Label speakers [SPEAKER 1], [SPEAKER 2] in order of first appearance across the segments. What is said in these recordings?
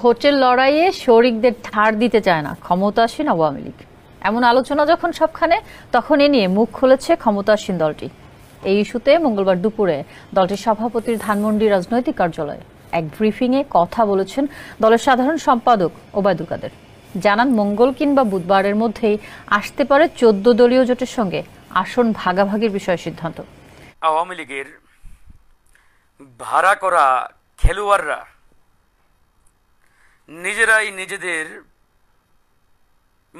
[SPEAKER 1] ভোটের লড়াইয়ে শরিকদের ঠাড় দিতে চায় না ক্ষমতাসীন আওয়ামী লীগ এমন আলোচনা যখন সবখানে তখন এ নিয়ে মুখ খুলেছে ক্ষমতাসীন দলটি এই ইস্যুতে মঙ্গলবার দুপুরে দলটির সভাপতির ধানমন্ডি রাজনৈতিক কার্যালয়ে এক ব্রিফিংয়ে কথা বলেছেন দলের সাধারণ সম্পাদক ওবায়দুল কাদের জানান মঙ্গল কিংবা বুধবারের মধ্যেই আসতে পারে চোদ্দ দলীয় জোটের সঙ্গে আসন ভাগাভাগির বিষয়ে সিদ্ধান্ত
[SPEAKER 2] আওয়ামী লীগের ভাড়া করা খেলোয়াড়রা নিজেরাই নিজেদের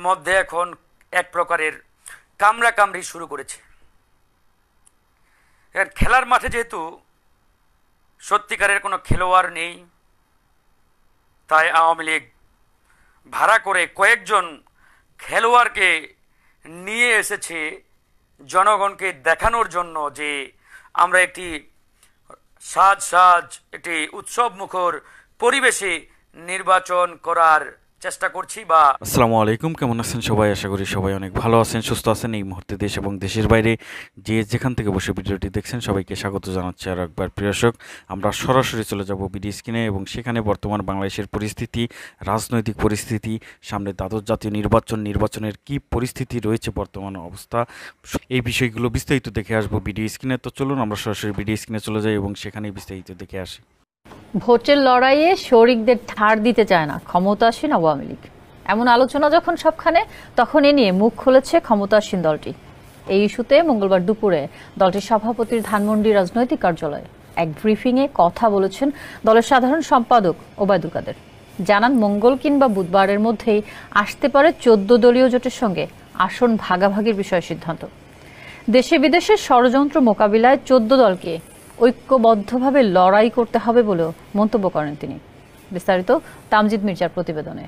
[SPEAKER 2] মধ্যে এখন এক প্রকারের কামরা কামড়ি শুরু করেছে খেলার মাঠে যেহেতু সত্যিকারের কোনো খেলোয়াড় নেই তাই আওয়ামী লীগ ভাড়া করে কয়েকজন খেলোয়াড়কে নিয়ে এসেছে জনগণকে দেখানোর জন্য যে আমরা একটি সাজ সাজ একটি উৎসবমুখর পরিবেশে নির্বাচন করার চেষ্টা করছি বা আসসালামু আলাইকুম কেমন আছেন সবাই আশা করি সবাই অনেক ভালো আছেন সুস্থ আছেন এই মুহূর্তে দেশ এবং দেশের বাইরে যে যেখান থেকে বসে ভিডিওটি দেখছেন সবাইকে স্বাগত জানাচ্ছি আর একবার প্রিয়সক আমরা সরাসরি চলে যাব বিডি স্ক্রিনে এবং সেখানে বর্তমান বাংলাদেশের পরিস্থিতি রাজনৈতিক পরিস্থিতি সামনে দ্বাদশ জাতীয় নির্বাচন নির্বাচনের কি পরিস্থিতি রয়েছে বর্তমান অবস্থা এই বিষয়গুলো বিস্তারিত দেখে আসবো বিডি স্ক্রিনে তো চলুন আমরা সরাসরি বিডি স্ক্রিনে চলে যাই এবং সেখানেই বিস্তারিত দেখে আসি
[SPEAKER 1] ভোটের লড়াইয়ে শরিকদের ধার দিতে চায় না ক্ষমতাসীন আওয়ামী লীগ এমন আলোচনা যখন সবখানে তখন এ নিয়ে মুখ খুলেছে ক্ষমতাসীন দলটি এই ইস্যুতে মঙ্গলবার দুপুরে দলটির সভাপতির ধানমন্ডি রাজনৈতিক কার্যালয়ে এক ব্রিফিংয়ে কথা বলেছেন দলের সাধারণ সম্পাদক ওবায়দুল কাদের জানান মঙ্গল কিংবা বুধবারের মধ্যেই আসতে পারে চোদ্দ দলীয় জোটের সঙ্গে আসন ভাগাভাগির বিষয়ে সিদ্ধান্ত দেশে বিদেশে ষড়যন্ত্র মোকাবিলায় চোদ্দ দলকে ঐক্যবদ্ধভাবে লড়াই করতে হবে বলেও মন্তব্য করেন তিনি বিস্তারিত তামজিদ মির্জার প্রতিবেদনে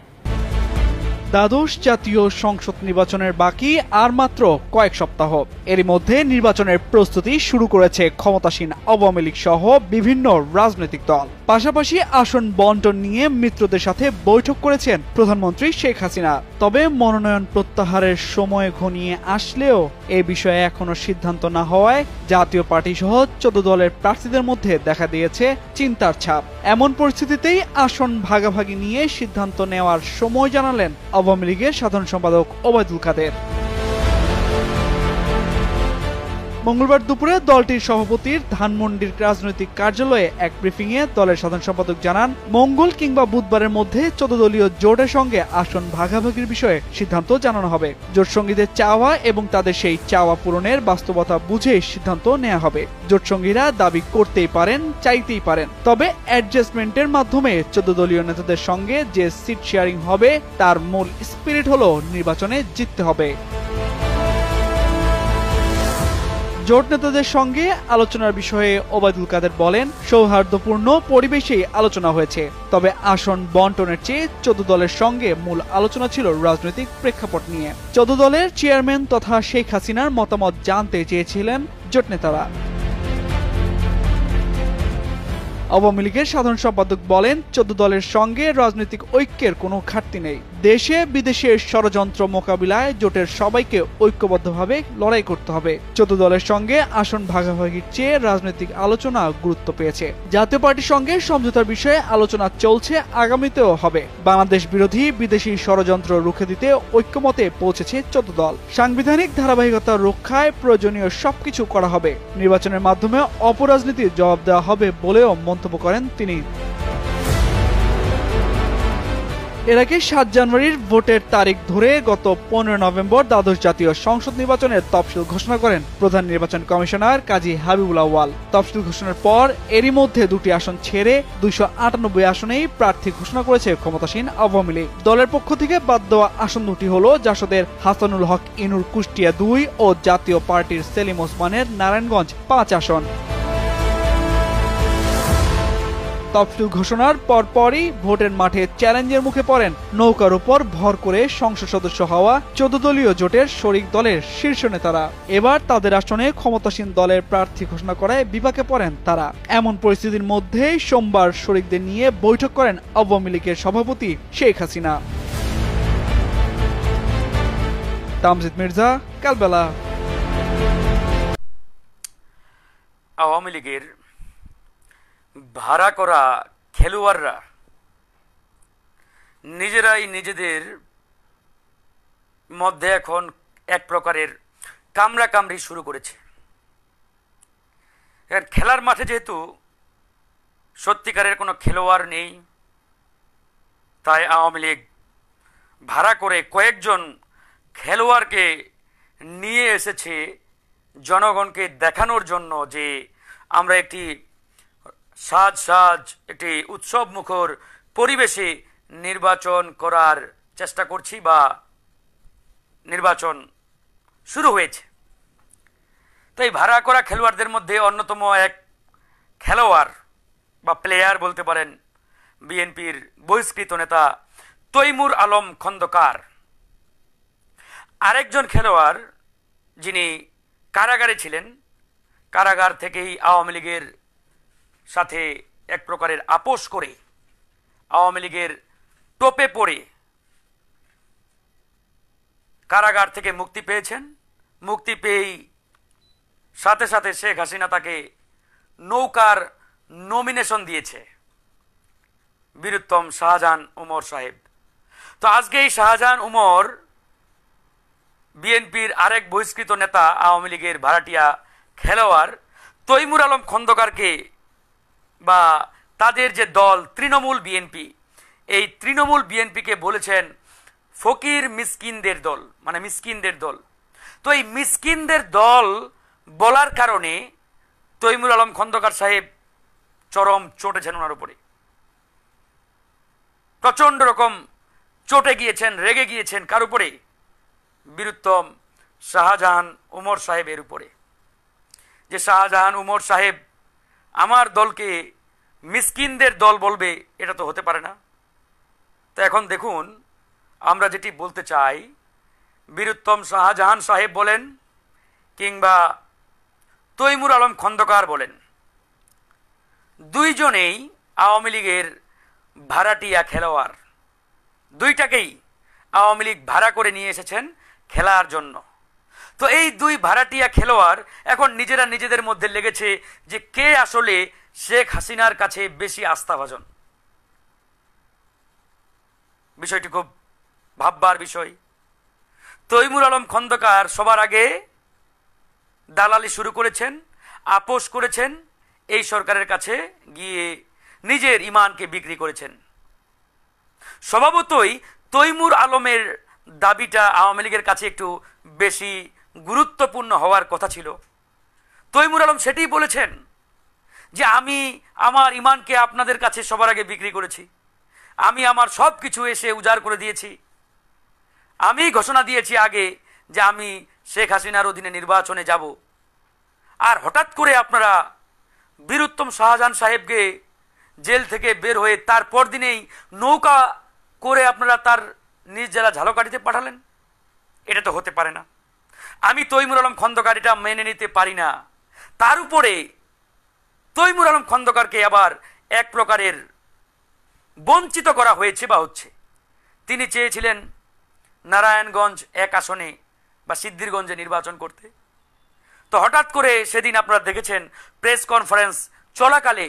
[SPEAKER 3] দ্বাদশ জাতীয় সংসদ নির্বাচনের বাকি আর মাত্র কয়েক সপ্তাহ এরই মধ্যে নির্বাচনের প্রস্তুতি শুরু করেছে ক্ষমতাসীন আওয়ামী লীগ সহ বিভিন্ন রাজনৈতিক দল পাশাপাশি আসন বন্টন নিয়ে মিত্রদের সাথে বৈঠক করেছেন প্রধানমন্ত্রী শেখ হাসিনা তবে মনোনয়ন প্রত্যাহারের সময় ঘনিয়ে আসলেও এ বিষয়ে এখনো সিদ্ধান্ত না হওয়ায় জাতীয় পার্টি সহ চোদ্দ দলের প্রার্থীদের মধ্যে দেখা দিয়েছে চিন্তার ছাপ এমন পরিস্থিতিতেই আসন ভাগাভাগি নিয়ে সিদ্ধান্ত নেওয়ার সময় জানালেন আওয়ামী লীগের সাধারণ সম্পাদক ওবায়দুল কাদের মঙ্গলবার দুপুরে দলটির সভাপতির ধানমন্ডির রাজনৈতিক কার্যালয়ে এক ব্রিফিংয়ে দলের সাধারণ সম্পাদক জানান মঙ্গল কিংবা বুধবারের মধ্যে চোদ্দ জোটের সঙ্গে আসন ভাগাভাগির বিষয়ে সিদ্ধান্ত জানানো হবে জোট সঙ্গীদের চাওয়া এবং তাদের সেই চাওয়া পূরণের বাস্তবতা বুঝে সিদ্ধান্ত নেওয়া হবে জোট সঙ্গীরা দাবি করতেই পারেন চাইতেই পারেন তবে অ্যাডজাস্টমেন্টের মাধ্যমে চোদ্দ দলীয় নেতাদের সঙ্গে যে সিট শেয়ারিং হবে তার মূল স্পিরিট হলো নির্বাচনে জিততে হবে জোট নেতাদের সঙ্গে আলোচনার বিষয়ে ওবায়দুল কাদের বলেন সৌহার্দ্যপূর্ণ পরিবেশেই আলোচনা হয়েছে তবে আসন বন্টনের চেয়ে চৌদ্দ দলের সঙ্গে মূল আলোচনা ছিল রাজনৈতিক প্রেক্ষাপট নিয়ে চৌদ্দ দলের চেয়ারম্যান তথা শেখ হাসিনার মতামত জানতে চেয়েছিলেন জোট নেতারা আওয়ামী লীগের সাধারণ সম্পাদক বলেন চোদ্দ দলের সঙ্গে রাজনৈতিক ঐক্যের কোনো ঘাটতি নেই দেশে বিদেশে ষড়যন্ত্র মোকাবিলায় জোটের সবাইকে ঐক্যবদ্ধভাবে লড়াই করতে হবে চোদ্দ দলের সঙ্গে আসন ভাগাভাগির চেয়ে রাজনৈতিক আলোচনা গুরুত্ব পেয়েছে জাতীয় পার্টির সঙ্গে সমঝোতার বিষয়ে আলোচনা চলছে আগামীতেও হবে বাংলাদেশ বিরোধী বিদেশি ষড়যন্ত্র রুখে দিতে ঐক্যমতে পৌঁছেছে চোদ্দ দল সাংবিধানিক ধারাবাহিকতা রক্ষায় প্রয়োজনীয় সবকিছু করা হবে নির্বাচনের মাধ্যমে অপরাজনীতির জবাব দেওয়া হবে বলেও মন্তব্য করেন তিনি এর আগে সাত জানুয়ারির ভোটের তারিখ ধরে গত পনেরো নভেম্বর দ্বাদশ জাতীয় সংসদ নির্বাচনের তফসিল ঘোষণা করেন প্রধান নির্বাচন কমিশনার কাজী হাবিবুল আওয়াল তফসিল ঘোষণার পর এরই মধ্যে দুটি আসন ছেড়ে দুইশো আটানব্বই আসনেই প্রার্থী ঘোষণা করেছে ক্ষমতাসীন আওয়ামী লীগ দলের পক্ষ থেকে বাদ দেওয়া আসন দুটি হল জাসদের হাসানুল হক ইনুর কুষ্টিয়া দুই ও জাতীয় পার্টির সেলিম ওসমানের নারায়ণগঞ্জ পাঁচ আসন তফসিল ঘোষণার পরপরই ভোটের মাঠে চ্যালেঞ্জের মুখে পড়েন নৌকার উপর ভর করে সংসদ সদস্য হওয়া চোদ্দ দলীয় জোটের শরিক দলের শীর্ষ নেতারা এবার তাদের আসনে ক্ষমতাসীন দলের প্রার্থী ঘোষণা করায় বিপাকে পড়েন তারা এমন পরিস্থিতির মধ্যেই সোমবার শরিকদের নিয়ে বৈঠক করেন আওয়ামী লীগের সভাপতি শেখ হাসিনা তামজিদ মির্জা কালবেলা
[SPEAKER 2] আওয়ামী লীগের ভাড়া করা খেলোয়াড়রা নিজেরাই নিজেদের মধ্যে এখন এক প্রকারের কামড়া কামড়ি শুরু করেছে খেলার মাঠে যেহেতু সত্যিকারের কোনো খেলোয়াড় নেই তাই আওয়ামী লীগ ভাড়া করে কয়েকজন খেলোয়াড়কে নিয়ে এসেছে জনগণকে দেখানোর জন্য যে আমরা একটি সাজ সাজ একটি উৎসব মুখর পরিবেশে নির্বাচন করার চেষ্টা করছি বা নির্বাচন শুরু হয়েছে তাই ভাড়া করা খেলোয়াড়দের মধ্যে অন্যতম এক খেলোয়াড় বা প্লেয়ার বলতে পারেন বিএনপির বহিষ্কৃত নেতা তৈমুর আলম খন্দকার আরেকজন খেলোয়াড় যিনি কারাগারে ছিলেন কারাগার থেকেই আওয়ামী লীগের সাথে এক প্রকারের আপোষ করে আওয়ামী লীগের টোপে পড়ে কারাগার থেকে মুক্তি পেয়েছেন মুক্তি পেয়েই সাথে সাথে শেখ হাসিনা তাকে নৌকার নমিনেশন দিয়েছে বীরুত্তম শাহজাহান উমর সাহেব তো আজকে এই শাহজাহান উমর বিএনপির আরেক বহিষ্কৃত নেতা আওয়ামী লীগের ভাড়াটিয়া খেলোয়াড় তৈমুর আলম খন্দকারকে বা তাদের যে দল তৃণমূল বিএনপি এই তৃণমূল বিএনপিকে বলেছেন ফকির মিসকিনদের দল মানে মিসকিনদের দল তো এই মিসকিনদের দল বলার কারণে তৈমুল আলম খন্দকার সাহেব চরম চটেছেন ওনার উপরে প্রচণ্ড রকম চটে গিয়েছেন রেগে গিয়েছেন কার উপরে বীরুত্তম শাহজাহান উমর সাহেবের উপরে যে শাহজাহান উমর সাহেব আমার দলকে মিসকিনদের দল বলবে এটা তো হতে পারে না তো এখন দেখুন আমরা যেটি বলতে চাই বীরুত্তম শাহজাহান সাহেব বলেন কিংবা তৈমুর আলম খন্দকার বলেন দুইজনেই আওয়ামী লীগের ভাড়াটিয়া খেলোয়াড় দুইটাকেই আওয়ামী লীগ ভাড়া করে নিয়ে এসেছেন খেলার জন্য তো এই দুই ভাড়াটিয়া খেলোয়াড় এখন নিজেরা নিজেদের মধ্যে লেগেছে যে কে আসলে শেখ হাসিনার কাছে বেশি আস্থাভাজন বিষয়টি খুব ভাববার বিষয় তৈমুর আলম খন্দকার সবার আগে দালালি শুরু করেছেন আপোষ করেছেন এই সরকারের কাছে গিয়ে নিজের ইমানকে বিক্রি করেছেন স্বভাবতই তৈমুর আলমের দাবিটা আওয়ামী লীগের কাছে একটু বেশি গুরুত্বপূর্ণ হওয়ার কথা ছিল তৈমুর আলম সেটি বলেছেন যে আমি আমার ইমানকে আপনাদের কাছে সবার আগে বিক্রি করেছি আমি আমার সব কিছু এসে উজাড় করে দিয়েছি আমি ঘোষণা দিয়েছি আগে যে আমি শেখ হাসিনার অধীনে নির্বাচনে যাব আর হঠাৎ করে আপনারা বীরুত্তম শাহজাহান সাহেবকে জেল থেকে বের হয়ে তারপর দিনেই নৌকা করে আপনারা তার নিজ জেলা ঝালকাঠিতে পাঠালেন এটা তো হতে পারে না আমি তৈমুর আলম খন্দকার এটা মেনে নিতে পারি না তার উপরে তৈমুর আলম খন্দকারকে আবার এক প্রকারের বঞ্চিত করা হয়েছে বা হচ্ছে তিনি চেয়েছিলেন নারায়ণগঞ্জ এক আসনে বা সিদ্ধিরগঞ্জে নির্বাচন করতে তো হঠাৎ করে সেদিন আপনারা দেখেছেন প্রেস কনফারেন্স চলাকালে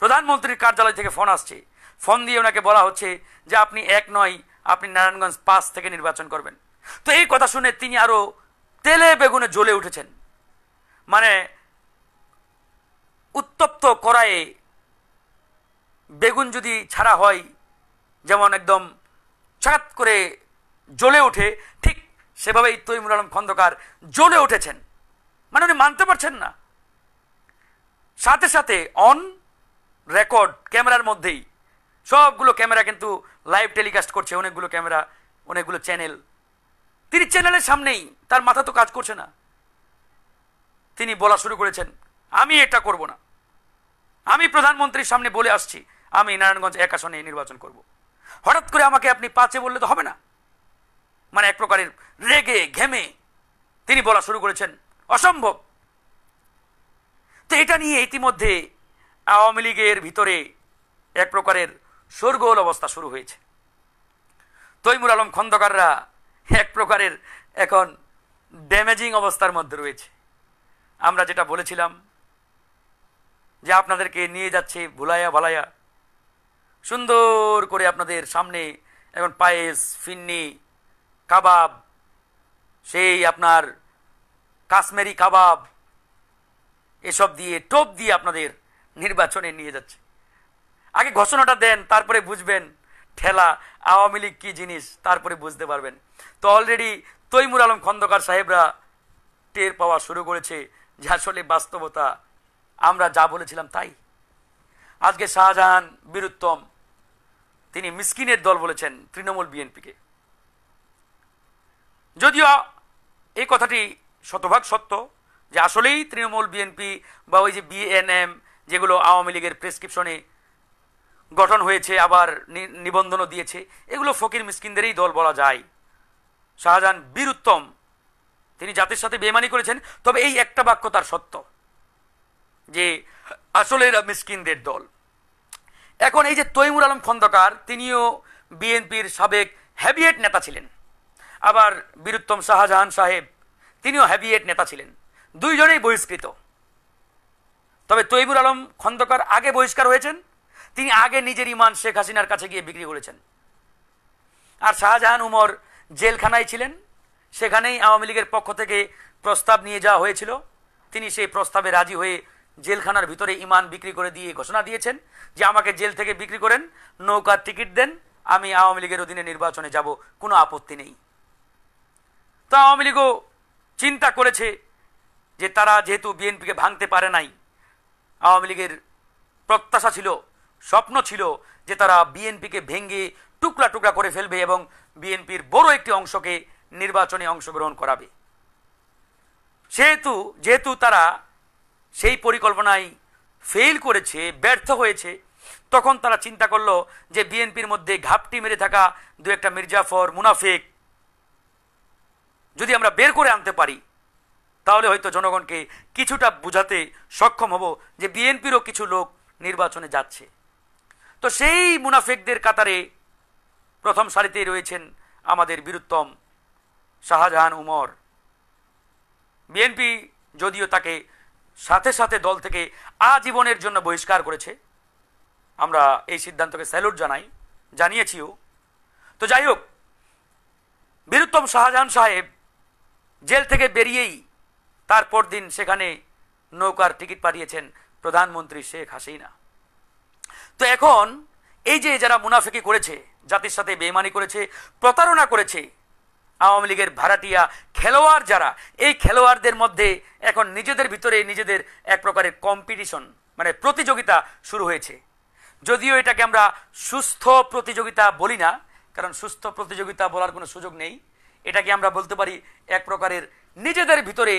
[SPEAKER 2] প্রধানমন্ত্রীর কার্যালয় থেকে ফোন আসছে ফোন দিয়ে ওনাকে বলা হচ্ছে যে আপনি এক নয় আপনি নারায়ণগঞ্জ পাঁচ থেকে নির্বাচন করবেন তো এই কথা শুনে তিনি আরও তেলে বেগুনে জ্বলে উঠেছেন মানে উত্তপ্ত করায়ে বেগুন যদি ছাড়া হয় যেমন একদম ছাত করে জ্বলে ওঠে ঠিক সেভাবেই তৈমুল আলম খন্দকার জ্বলে উঠেছেন মানে উনি মানতে পারছেন না সাথে সাথে অন রেকর্ড ক্যামেরার মধ্যেই সবগুলো ক্যামেরা কিন্তু লাইভ টেলিকাস্ট করছে অনেকগুলো ক্যামেরা অনেকগুলো চ্যানেল তিনি চ্যানেলের সামনেই তার মাথা তো কাজ করছে না তিনি বলা শুরু করেছেন আমি এটা করব না আমি প্রধানমন্ত্রীর সামনে বলে আসছি আমি নারায়ণগঞ্জ এক আসনে নির্বাচন করব। হঠাৎ করে আমাকে আপনি পাঁচে বললে তো হবে না মানে এক প্রকারের রেগে ঘেমে তিনি বলা শুরু করেছেন অসম্ভব তো এটা নিয়ে ইতিমধ্যে আওয়ামী লীগের ভিতরে এক প্রকারের সরগোল অবস্থা শুরু হয়েছে তৈমুর আলম খন্দকাররা এক প্রকারের এখন ড্যামেজিং অবস্থার মধ্যে রয়েছে আমরা যেটা বলেছিলাম যে আপনাদেরকে নিয়ে যাচ্ছে ভুলাইয়া ভালাইয়া সুন্দর করে আপনাদের সামনে এখন পায়েস ফিন্নি কাবাব সেই আপনার কাশ্মীরি কাবাব এসব দিয়ে টোপ দিয়ে আপনাদের নির্বাচনে নিয়ে যাচ্ছে আগে ঘোষণাটা দেন তারপরে বুঝবেন ঠেলা আওয়ামী লীগ কী জিনিস তারপরে বুঝতে পারবেন তো অলরেডি তৈমুর আলম খন্দকার সাহেবরা টের পাওয়া শুরু করেছে যে আসলে বাস্তবতা আমরা যা বলেছিলাম তাই আজকে শাহজাহান বীরুত্তম তিনি মিসকিনের দল বলেছেন তৃণমূল বিএনপিকে যদিও এই কথাটি শতভাগ সত্য যে আসলেই তৃণমূল বিএনপি বা ওই যে বিএনএম যেগুলো আওয়ামী লীগের প্রেসক্রিপশনে গঠন হয়েছে আবার নিবন্ধনও দিয়েছে এগুলো ফকির মিসকিনদেরই দল বলা যায় শাহজাহান বীরুত্তম তিনি জাতির সাথে বেমানি করেছেন তবে এই একটা বাক্য তার সত্য যে আসলে এরা মিসকিনদের দল এখন এই যে তৈমুর আলম খন্দকার তিনিও বিএনপির সাবেক হ্যাবিয়েট নেতা ছিলেন আবার বীরুত্তম শাহজাহান সাহেব তিনিও হ্যাবিয়েট নেতা ছিলেন দুইজনেই বহিষ্কৃত তবে তৈমুর আলম খন্দকার আগে বহিষ্কার হয়েছেন তিনি আগে নিজের ইমান শেখ হাসিনার কাছে গিয়ে বিক্রি করেছেন আর শাহজাহান উমর জেলখানায় ছিলেন সেখানেই আওয়ামী লীগের পক্ষ থেকে প্রস্তাব নিয়ে যাওয়া হয়েছিল তিনি সেই প্রস্তাবে রাজি হয়ে জেলখানার ভিতরে ইমান বিক্রি করে দিয়ে ঘোষণা দিয়েছেন যে আমাকে জেল থেকে বিক্রি করেন নৌকার টিকিট দেন আমি আওয়ামী লীগের অধীনে নির্বাচনে যাব কোনো আপত্তি নেই তো আওয়ামী লীগও চিন্তা করেছে যে তারা যেহেতু বিএনপিকে ভাঙতে পারে নাই আওয়ামী লীগের প্রত্যাশা ছিল স্বপ্ন ছিল যে তারা বিএনপিকে ভেঙে টুকরা টুকরা করে ফেলবে এবং বিএনপির বড় একটি অংশকে নির্বাচনে অংশগ্রহণ করাবে সেহেতু যেহেতু তারা সেই পরিকল্পনায় ফেল করেছে ব্যর্থ হয়েছে তখন তারা চিন্তা করলো যে বিএনপির মধ্যে ঘাপটি মেরে থাকা দু একটা মির্জাফর মুনাফেক যদি আমরা বের করে আনতে পারি তাহলে হয়তো জনগণকে কিছুটা বুঝাতে সক্ষম হব যে বিএনপিরও কিছু লোক নির্বাচনে যাচ্ছে তো সেই মুনাফেকদের কাতারে প্রথম সারিতেই রয়েছেন আমাদের বীরুত্তম শাহজাহান উমর বিএনপি যদিও তাকে সাথে সাথে দল থেকে আজীবনের জন্য বহিষ্কার করেছে আমরা এই সিদ্ধান্তকে স্যালুট জানাই জানিয়েছিও তো যাই হোক বীরুত্তম শাহজাহান সাহেব জেল থেকে বেরিয়েই তারপর দিন সেখানে নৌকার টিকিট পাঠিয়েছেন প্রধানমন্ত্রী শেখ হাসিনা তো এখন এই যে যারা মুনাফিকি করেছে জাতির সাথে বেমানি করেছে প্রতারণা করেছে আওয়ামী লীগের ভাড়াটিয়া খেলোয়াড় যারা এই খেলোয়াড়দের মধ্যে এখন নিজেদের ভিতরে নিজেদের এক প্রকারের কম্পিটিশন মানে প্রতিযোগিতা শুরু হয়েছে যদিও এটাকে আমরা সুস্থ প্রতিযোগিতা বলি না কারণ সুস্থ প্রতিযোগিতা বলার কোনো সুযোগ নেই এটাকে আমরা বলতে পারি এক প্রকারের নিজেদের ভিতরে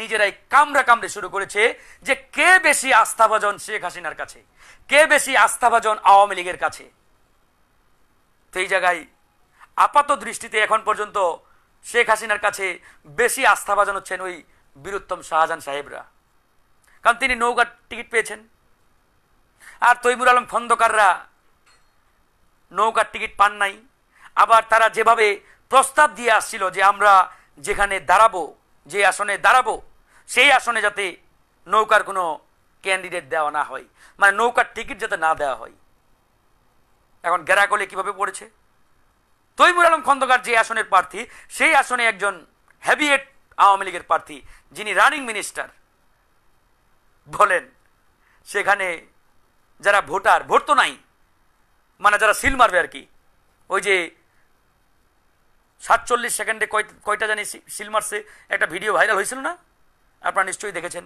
[SPEAKER 2] নিজেরাই কামড়া কামড়ে শুরু করেছে যে কে বেশি আস্থাভাজন শেখ হাসিনার কাছে কে বেশি আস্থাভাজন আওয়ামী লীগের কাছে সেই জায়গায় আপাত দৃষ্টিতে এখন পর্যন্ত শেখ হাসিনার কাছে বেশি আস্থা ভাজন হচ্ছেন ওই বীরুত্তম শাহজাহান সাহেবরা কারণ তিনি নৌকার টিকিট পেয়েছেন আর তৈমুর আলম খন্দকাররা নৌকার টিকিট পান নাই আবার তারা যেভাবে প্রস্তাব দিয়ে আসছিল যে আমরা যেখানে দাঁড়াবো যে আসনে দাঁড়াবো সেই আসনে যাতে নৌকার কোনো ক্যান্ডিডেট দেওয়া না হয় মানে নৌকার টিকিট যাতে না দেওয়া হয় এখন গেরাকলে কিভাবে পড়েছে তৈমুর আলম খন্দকার যে আসনের প্রার্থী সেই আসনে একজন হ্যাবিয়েট আওয়ামী লীগের প্রার্থী যিনি রানিং মিনিস্টার বলেন সেখানে যারা ভোটার ভোট তো নাই মানে যারা সিল মারবে আর কি ওই যে সাতচল্লিশ সেকেন্ডে কয়টা জানি সিল মারছে একটা ভিডিও ভাইরাল হয়েছিল না আপনারা নিশ্চয়ই দেখেছেন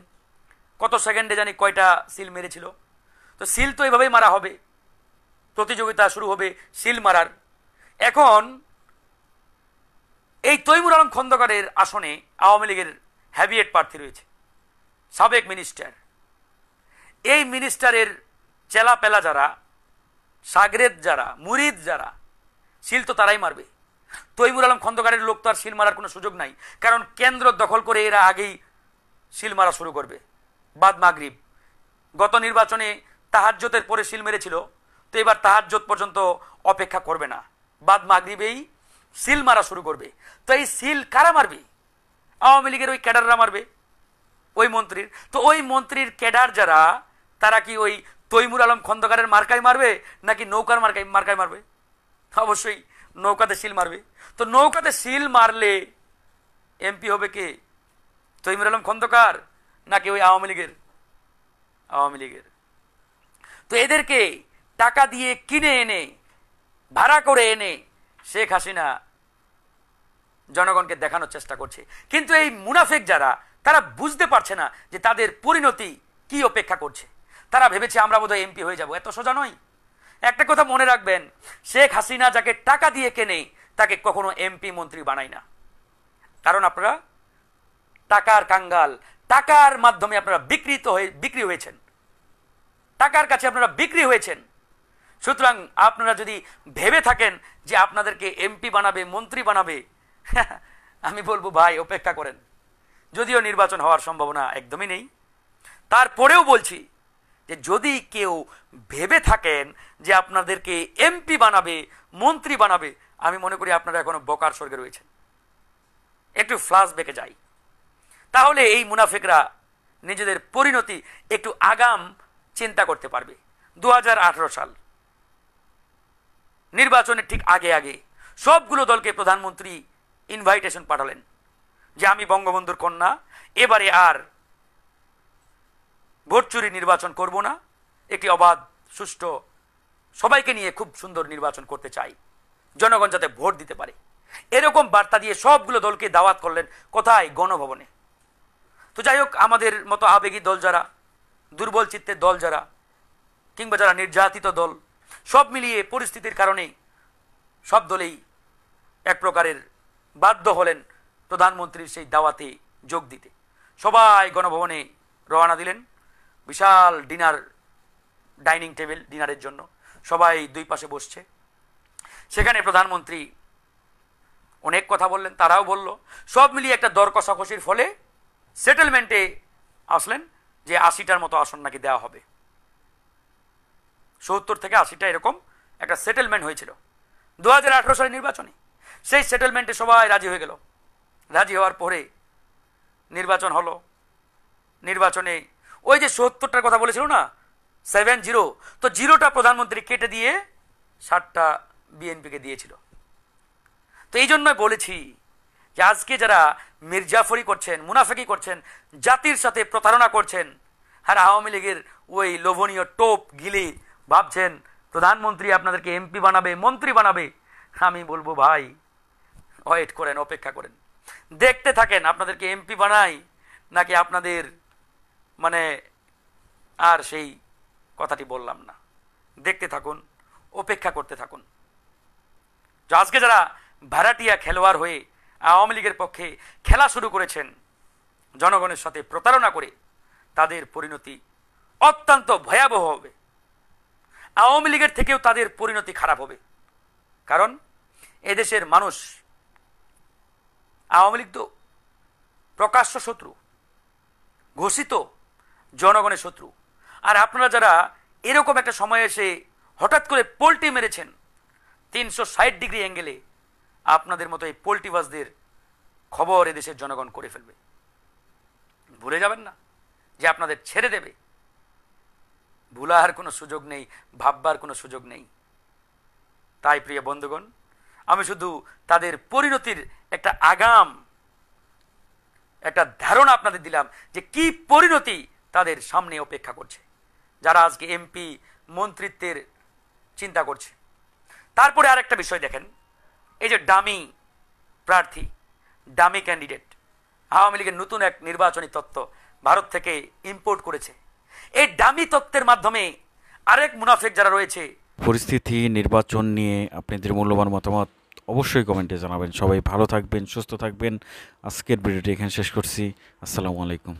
[SPEAKER 2] কত সেকেন্ডে জানি কয়টা সিল মেরেছিল তো সিল তো এভাবেই মারা হবে প্রতিযোগিতা শুরু হবে সিল মারার এখন এই তৈমুর আলম খন্দকারের আসনে আওয়ামী লীগের হ্যাবিয়েট প্রার্থী রয়েছে সাবেক মিনিস্টার এই মিনিস্টারের চেলাপেলা যারা সাগরেদ যারা মুরিদ যারা শিল তো তারাই মারবে তৈমুর আলম খন্দকারের লোক তো আর শিল মারার কোনো সুযোগ নাই কারণ কেন্দ্র দখল করে এরা আগেই শিল মারা শুরু করবে বাদ মাগরীব গত নির্বাচনে তাহাজ্যতের পরে শিল মেরেছিল তো এবার তাহাজ্যত পর্যন্ত অপেক্ষা করবে না বাদ মাগরিবেই সিল মারা শুরু করবে তো এই সিল কারা মারবে আওয়ামী লীগের ওই ক্যাডাররা মারবে ওই মন্ত্রীর তো ওই মন্ত্রীর ক্যাডার যারা তারা কি ওই তৈমুর আলম খন্দকারের মার্কায় মারবে নাকি নৌকার মার্কায় মার্কায় মারবে অবশ্যই নৌকাতে সিল মারবে তো নৌকাতে সিল মারলে এমপি হবে কে তৈমুর আলম খন্দকার নাকি ওই আওয়ামী লীগের আওয়ামী লীগের তো এদেরকে টাকা দিয়ে কিনে এনে ভাড়া করে এনে শেখ হাসিনা জনগণকে দেখানোর চেষ্টা করছে কিন্তু এই মুনাফেক যারা তারা বুঝতে পারছে না যে তাদের পরিণতি কি অপেক্ষা করছে তারা ভেবেছে আমরা বোধহয় এমপি হয়ে যাব এত সোজা নয় একটা কথা মনে রাখবেন শেখ হাসিনা যাকে টাকা দিয়ে কেনে তাকে কখনো এমপি মন্ত্রী বানায় না কারণ আপনারা টাকার কাঙ্গাল টাকার মাধ্যমে আপনারা বিকৃত হয়ে বিক্রি হয়েছেন টাকার কাছে আপনারা বিক্রি হয়েছেন সুতরাং আপনারা যদি ভেবে থাকেন যে আপনাদেরকে এমপি বানাবে মন্ত্রী বানাবে আমি বলবো ভাই অপেক্ষা করেন যদিও নির্বাচন হওয়ার সম্ভাবনা একদমই নেই তারপরেও বলছি যে যদি কেউ ভেবে থাকেন যে আপনাদেরকে এমপি বানাবে মন্ত্রী বানাবে আমি মনে করি আপনারা এখনও বকার স্বর্গে রয়েছেন একটু ফ্লাশ বেঁকে যাই তাহলে এই মুনাফিকরা নিজেদের পরিণতি একটু আগাম চিন্তা করতে পারবে দু সাল নির্বাচনের ঠিক আগে আগে সবগুলো দলকে প্রধানমন্ত্রী ইনভাইটেশন পাঠালেন যে আমি বঙ্গবন্ধুর কন্যা এবারে আর ভোট চুরি নির্বাচন করব না একটি অবাধ সুষ্ঠু সবাইকে নিয়ে খুব সুন্দর নির্বাচন করতে চাই জনগণ যাতে ভোট দিতে পারে এরকম বার্তা দিয়ে সবগুলো দলকে দাওয়াত করলেন কোথায় গণভবনে তো যাই হোক আমাদের মতো আবেগী দল যারা দুর্বল চিত্তের দল যারা কিংবা যারা নির্যাতিত দল সব মিলিয়ে পরিস্থিতির কারণে সব দলেই এক প্রকারের বাধ্য হলেন প্রধানমন্ত্রীর সেই দাওয়াতে যোগ দিতে সবাই গণভবনে রওনা দিলেন বিশাল ডিনার ডাইনিং টেবিল ডিনারের জন্য সবাই দুই পাশে বসছে সেখানে প্রধানমন্ত্রী অনেক কথা বললেন তারাও বলল সব মিলিয়ে একটা দর কষাকষির ফলে সেটেলমেন্টে আসলেন যে আশিটার মতো আসন নাকি দেওয়া হবে সত্তর থেকে আশিটা এরকম একটা সেটেলমেন্ট হয়েছিল দু হাজার আঠেরো সালের নির্বাচনে সেই সেটেলমেন্টে সবাই রাজি হয়ে গেল রাজি হওয়ার পরে নির্বাচন হলো নির্বাচনে ওই যে সত্তরটার কথা বলেছিল না সেভেন জিরো তো জিরোটা প্রধানমন্ত্রী কেটে দিয়ে ষাটটা বিএনপিকে দিয়েছিল তো এই জন্যই বলেছি যে আজকে যারা মির্জাফরি করছেন মুনাফেকি করছেন জাতির সাথে প্রতারণা করছেন আর আওয়ামী লীগের ওই লোভনীয় টোপ গিলি ভাবছেন প্রধানমন্ত্রী আপনাদেরকে এমপি বানাবে মন্ত্রী বানাবে আমি বলবো ভাই ওয়েট করেন অপেক্ষা করেন দেখতে থাকেন আপনাদেরকে এমপি বানাই নাকি আপনাদের মানে আর সেই কথাটি বললাম না দেখতে থাকুন অপেক্ষা করতে থাকুন আজকে যারা ভাড়াটিয়া খেলোয়াড় হয়ে আওয়ামী লীগের পক্ষে খেলা শুরু করেছেন জনগণের সাথে প্রতারণা করে তাদের পরিণতি অত্যন্ত ভয়াবহ হবে আওয়ামী লীগের থেকেও তাদের পরিণতি খারাপ হবে কারণ এদেশের মানুষ আওয়ামী লীগ তো প্রকাশ্য শত্রু ঘোষিত জনগণের শত্রু আর আপনারা যারা এরকম একটা সময়ে এসে হঠাৎ করে পোলট্রি মেরেছেন তিনশো ষাট ডিগ্রি অ্যাঙ্গেলে আপনাদের মতো এই পোলট্রিবাজদের খবর এদেশের জনগণ করে ফেলবে ভুলে যাবেন না যে আপনাদের ছেড়ে দেবে ভুলার কোনো সুযোগ নেই ভাববার কোনো সুযোগ নেই তাই প্রিয় বন্ধুগণ আমি শুধু তাদের পরিণতির একটা আগাম একটা ধারণা আপনাদের দিলাম যে কি পরিণতি তাদের সামনে অপেক্ষা করছে যারা আজকে এমপি মন্ত্রিত্বের চিন্তা করছে তারপরে আর একটা বিষয় দেখেন এই যে ডামি প্রার্থী ডামি ক্যান্ডিডেট আওয়ামী লীগের নতুন এক নির্বাচনী তত্ত্ব ভারত থেকে ইম্পোর্ট করেছে এই ডামি তত্ত্বের মাধ্যমে আরেক মুনাফেক যারা রয়েছে পরিস্থিতি নির্বাচন নিয়ে আপনাদের মূল্যবান মতামত অবশ্যই কমেন্টে জানাবেন সবাই ভালো থাকবেন সুস্থ থাকবেন আজকের ভিডিওটি
[SPEAKER 3] এখানে শেষ করছি আসসালামু আলাইকুম